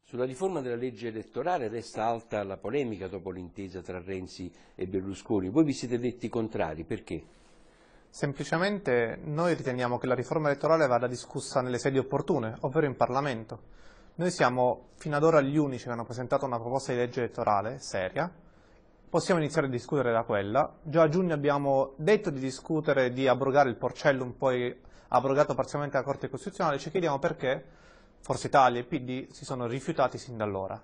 Sulla riforma della legge elettorale resta alta la polemica dopo l'intesa tra Renzi e Berlusconi. Voi vi siete detti contrari, perché? Semplicemente noi riteniamo che la riforma elettorale vada discussa nelle sedi opportune, ovvero in Parlamento. Noi siamo fino ad ora gli unici che hanno presentato una proposta di legge elettorale seria, possiamo iniziare a discutere da quella. Già a giugno abbiamo detto di discutere di abrogare il porcellum, poi abrogato parzialmente la Corte Costituzionale, ci chiediamo perché Forza Italia e PD si sono rifiutati sin da allora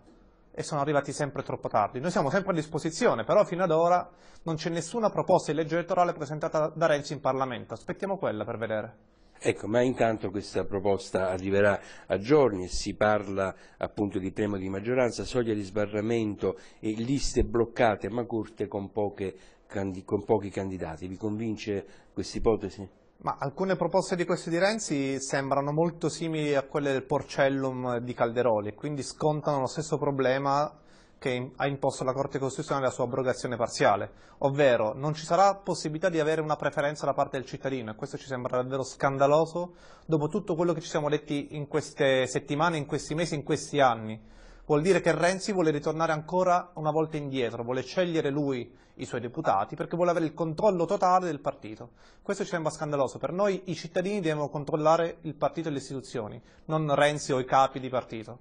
e sono arrivati sempre troppo tardi. Noi siamo sempre a disposizione, però fino ad ora non c'è nessuna proposta di legge elettorale presentata da Renzi in Parlamento. Aspettiamo quella per vedere. Ecco, ma intanto questa proposta arriverà a giorni e si parla appunto di premio di maggioranza, soglia di sbarramento e liste bloccate ma corte con, poche, con pochi candidati. Vi convince questa ipotesi? Ma alcune proposte di queste di Renzi sembrano molto simili a quelle del Porcellum di Calderoli, quindi scontano lo stesso problema che ha imposto la Corte Costituzionale la sua abrogazione parziale, ovvero non ci sarà possibilità di avere una preferenza da parte del cittadino e questo ci sembra davvero scandaloso dopo tutto quello che ci siamo detti in queste settimane, in questi mesi, in questi anni Vuol dire che Renzi vuole ritornare ancora una volta indietro, vuole scegliere lui i suoi deputati perché vuole avere il controllo totale del partito. Questo ci sembra scandaloso. Per noi i cittadini devono controllare il partito e le istituzioni, non Renzi o i capi di partito.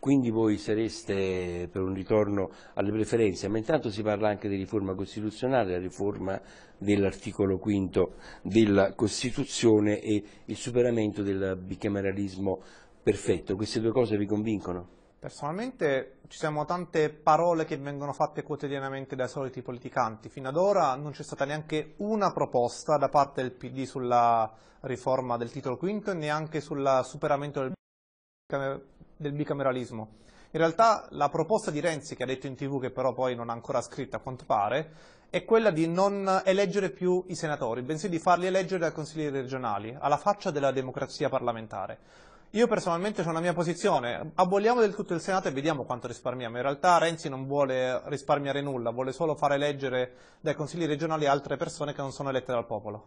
Quindi voi sareste per un ritorno alle preferenze, ma intanto si parla anche di riforma costituzionale, la riforma dell'articolo quinto della Costituzione e il superamento del bicameralismo perfetto. Queste due cose vi convincono? Personalmente ci siamo tante parole che vengono fatte quotidianamente dai soliti politicanti. Fino ad ora non c'è stata neanche una proposta da parte del PD sulla riforma del titolo quinto e neanche sul superamento del bicameralismo. In realtà la proposta di Renzi, che ha detto in tv che però poi non ha ancora scritto a quanto pare, è quella di non eleggere più i senatori, bensì di farli eleggere dai consiglieri regionali, alla faccia della democrazia parlamentare. Io personalmente ho una mia posizione, aboliamo del tutto il Senato e vediamo quanto risparmiamo. In realtà Renzi non vuole risparmiare nulla, vuole solo fare eleggere dai consigli regionali altre persone che non sono elette dal popolo.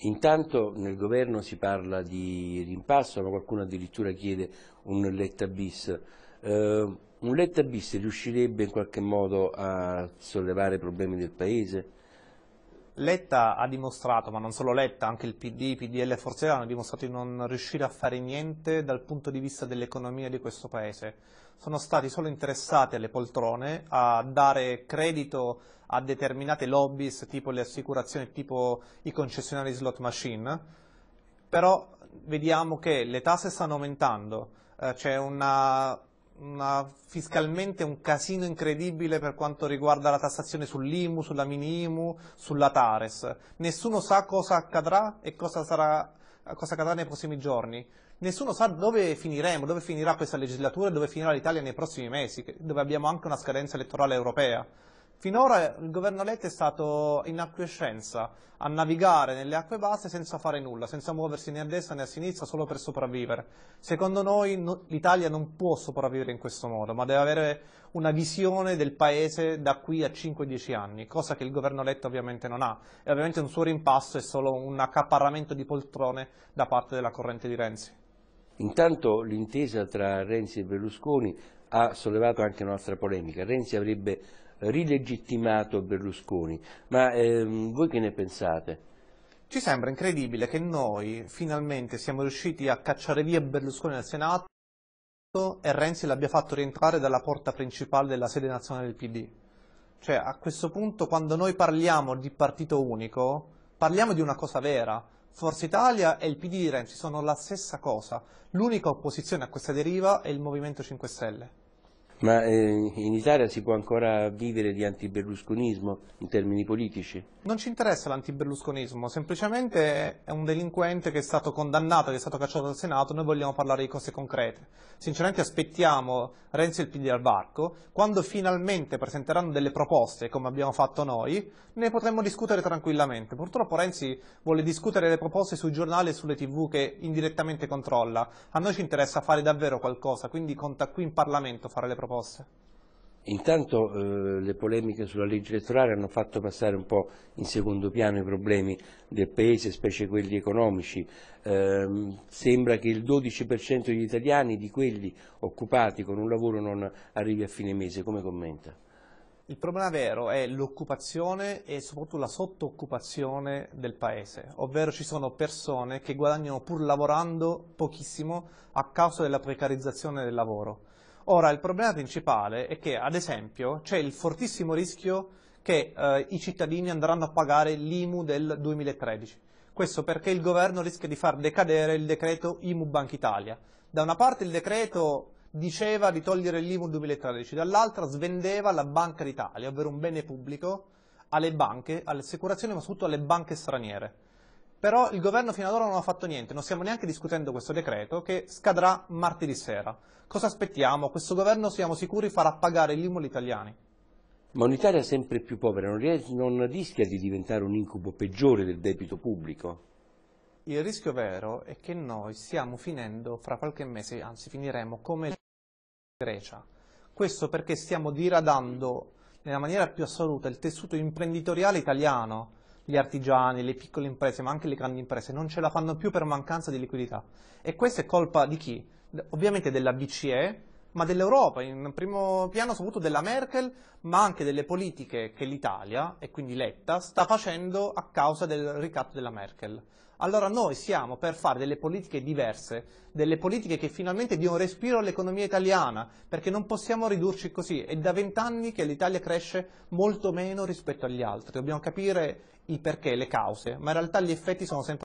Intanto nel governo si parla di rimpasso, ma qualcuno addirittura chiede un letta bis. Eh, un letta bis riuscirebbe in qualche modo a sollevare i problemi del Paese? Letta ha dimostrato, ma non solo Letta, anche il PD, PDL e Forza hanno dimostrato di non riuscire a fare niente dal punto di vista dell'economia di questo Paese. Sono stati solo interessati alle poltrone a dare credito a determinate lobbies tipo le assicurazioni, tipo i concessionari slot machine, però vediamo che le tasse stanno aumentando, eh, c'è una una, fiscalmente un casino incredibile per quanto riguarda la tassazione sull'IMU, sulla mini IMU, sulla Tares. Nessuno sa cosa accadrà e cosa, sarà, cosa accadrà nei prossimi giorni. Nessuno sa dove finiremo, dove finirà questa legislatura e dove finirà l'Italia nei prossimi mesi, dove abbiamo anche una scadenza elettorale europea. Finora il governo Letta è stato in acquiescenza a navigare nelle acque basse senza fare nulla, senza muoversi né a destra né a sinistra solo per sopravvivere. Secondo noi no, l'Italia non può sopravvivere in questo modo, ma deve avere una visione del paese da qui a 5-10 anni, cosa che il governo Letta ovviamente non ha. E ovviamente un suo rimpasto è solo un accaparramento di poltrone da parte della corrente di Renzi. Intanto l'intesa tra Renzi e Berlusconi ha sollevato anche un'altra polemica. Renzi avrebbe rilegittimato Berlusconi. Ma ehm, voi che ne pensate? Ci sembra incredibile che noi finalmente siamo riusciti a cacciare via Berlusconi dal Senato e Renzi l'abbia fatto rientrare dalla porta principale della sede nazionale del PD. Cioè, a questo punto, quando noi parliamo di partito unico, parliamo di una cosa vera. Forza Italia e il PD di Renzi sono la stessa cosa. L'unica opposizione a questa deriva è il Movimento 5 Stelle. Ma eh, in Italia si può ancora vivere di antiberlusconismo in termini politici? Non ci interessa l'antiberlusconismo, semplicemente è un delinquente che è stato condannato, che è stato cacciato dal Senato, noi vogliamo parlare di cose concrete. Sinceramente aspettiamo Renzi e il PD al varco, quando finalmente presenteranno delle proposte, come abbiamo fatto noi, ne potremmo discutere tranquillamente. Purtroppo Renzi vuole discutere le proposte sui giornali e sulle tv che indirettamente controlla. A noi ci interessa fare davvero qualcosa, quindi conta qui in Parlamento fare le proposte proposte? Intanto eh, le polemiche sulla legge elettorale hanno fatto passare un po' in secondo piano i problemi del Paese, specie quelli economici. Eh, sembra che il 12% degli italiani, di quelli occupati con un lavoro, non arrivi a fine mese. Come commenta? Il problema vero è l'occupazione e soprattutto la sottooccupazione del paese, ovvero ci sono persone che guadagnano pur lavorando pochissimo a causa della precarizzazione del lavoro. Ora, il problema principale è che, ad esempio, c'è il fortissimo rischio che eh, i cittadini andranno a pagare l'IMU del 2013. Questo perché il governo rischia di far decadere il decreto IMU Banca Italia. Da una parte il decreto diceva di togliere l'IMU 2013, dall'altra svendeva la Banca d'Italia, ovvero un bene pubblico, alle banche, alle assicurazioni, ma soprattutto alle banche straniere. Però il governo fino ad ora non ha fatto niente, non stiamo neanche discutendo questo decreto che scadrà martedì sera. Cosa aspettiamo? Questo governo siamo sicuri farà pagare l'IMU agli italiani. Ma un'Italia sempre più povera non, non rischia di diventare un incubo peggiore del debito pubblico? Il rischio vero è che noi stiamo finendo fra qualche mese, anzi finiremo come Grecia. Questo perché stiamo diradando nella maniera più assoluta il tessuto imprenditoriale italiano gli artigiani, le piccole imprese, ma anche le grandi imprese, non ce la fanno più per mancanza di liquidità. E questa è colpa di chi? Ovviamente della BCE, ma dell'Europa, in primo piano soprattutto della Merkel, ma anche delle politiche che l'Italia, e quindi Letta, sta facendo a causa del ricatto della Merkel. Allora noi siamo per fare delle politiche diverse, delle politiche che finalmente diano respiro all'economia italiana, perché non possiamo ridurci così. È da vent'anni che l'Italia cresce molto meno rispetto agli altri. Dobbiamo capire i perché, le cause, ma in realtà gli effetti sono sempre